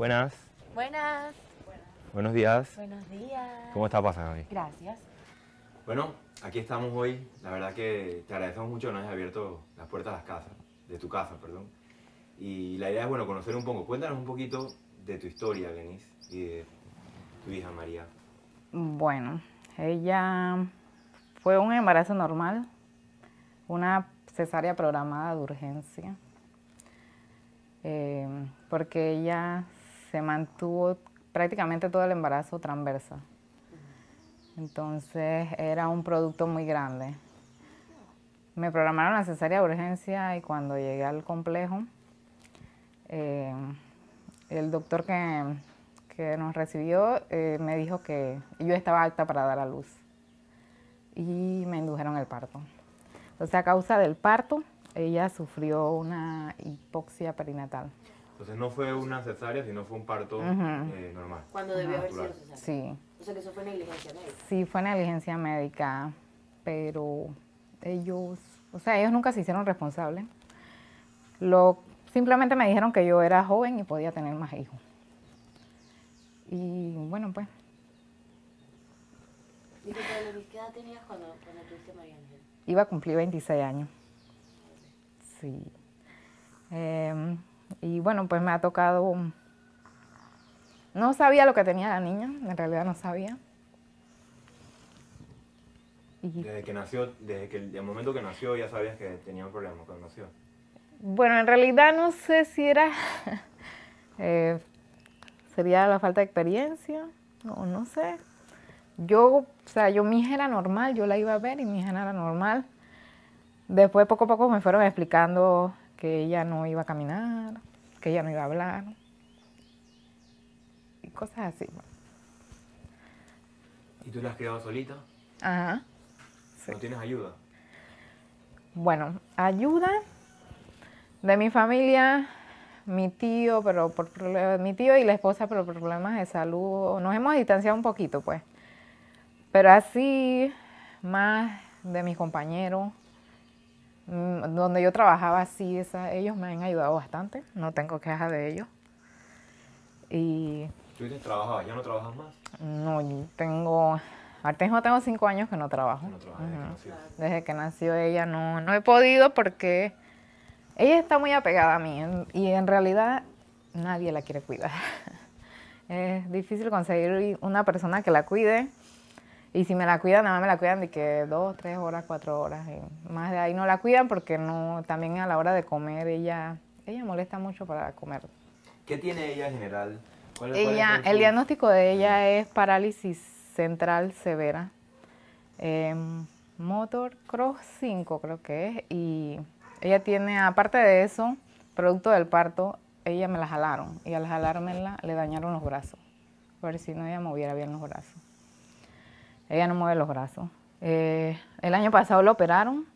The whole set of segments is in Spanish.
Buenas. Buenas. Buenos días. Buenos días. ¿Cómo está pasando hoy? Gracias. Bueno, aquí estamos hoy. La verdad que te agradecemos mucho que nos hayas abierto las puertas de las casas, de tu casa, perdón. Y la idea es, bueno, conocer un poco. Cuéntanos un poquito de tu historia, Denise, y de tu hija María. Bueno, ella fue un embarazo normal, una cesárea programada de urgencia, eh, porque ella se mantuvo prácticamente todo el embarazo transversa. Entonces era un producto muy grande. Me programaron la cesárea de urgencia y cuando llegué al complejo, eh, el doctor que, nos recibió eh, me dijo que yo estaba apta para dar a luz y me indujeron el parto. Entonces a causa del parto, ella sufrió una hipoxia perinatal. Entonces no fue una cesárea, sino fue un parto eh, normal. Cuando debió haber sido cesárea. Sí. O sea que eso fue negligencia médica. Sí, fue negligencia médica, pero ellos, o sea, ellos nunca se hicieron responsables. Lo, simplemente me dijeron que yo era joven y podía tener más hijos. Y bueno, pues. ¿Y qué edad tenías cuando, tuviste María Ángel? Iba a cumplir 26 años. Sí. Eh, y bueno, pues me ha tocado... No sabía lo que tenía la niña, en realidad no sabía. Desde que nació, desde que el, momento que nació ya sabías que tenía un problema cuando nació. Bueno, en realidad no sé si era... Eh, sería la falta de experiencia, o no, no sé. Yo, o sea, yo mi hija era normal, yo la iba a ver y mi hija era normal. Después poco a poco me fueron explicando que ella no iba a caminar, que ella no iba a hablar, y cosas así. ¿Y tú la has quedado solita? Ajá. ¿No tienes ayuda? Bueno, ayuda de mi familia, mi tío, pero por mi tío y la esposa, pero por problemas de salud. Nos hemos distanciado un poquito, pues. Pero así, más de mis compañeros, Mm, donde yo trabajaba, sí, esa, ellos me han ayudado bastante, no tengo queja de ellos. Y... ¿Tú trabajas? ¿Ya no trabajas más? No, tengo... tengo cinco años que no trabajo. desde, que nació. ella no, no he podido porque ella está muy apegada a mí y en realidad nadie la quiere cuidar. es difícil conseguir una persona que la cuide y si me la cuidan, nada más me la cuidan de que dos, tres horas, cuatro horas. más de ahí no la cuidan porque no, también a la hora de comer ella, ella molesta mucho para comer. ¿Qué tiene ella en general? ella, el, diagnóstico de ella es parálisis central severa. Em, motor Cross 5 creo que es. Y ella tiene, aparte de eso, producto del parto, ella me la jalaron. Y al jalármela le dañaron los brazos. Por si no ella moviera bien los brazos. Ella no mueve los brazos. Eh, el año pasado la operaron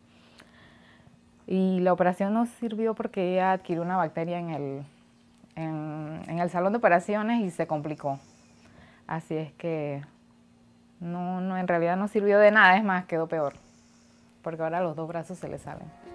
y la operación no sirvió porque ella adquirió una bacteria en el, salón de operaciones y se complicó. Así es que no, en realidad no sirvió de nada, es más, quedó peor, porque ahora los dos brazos se le salen.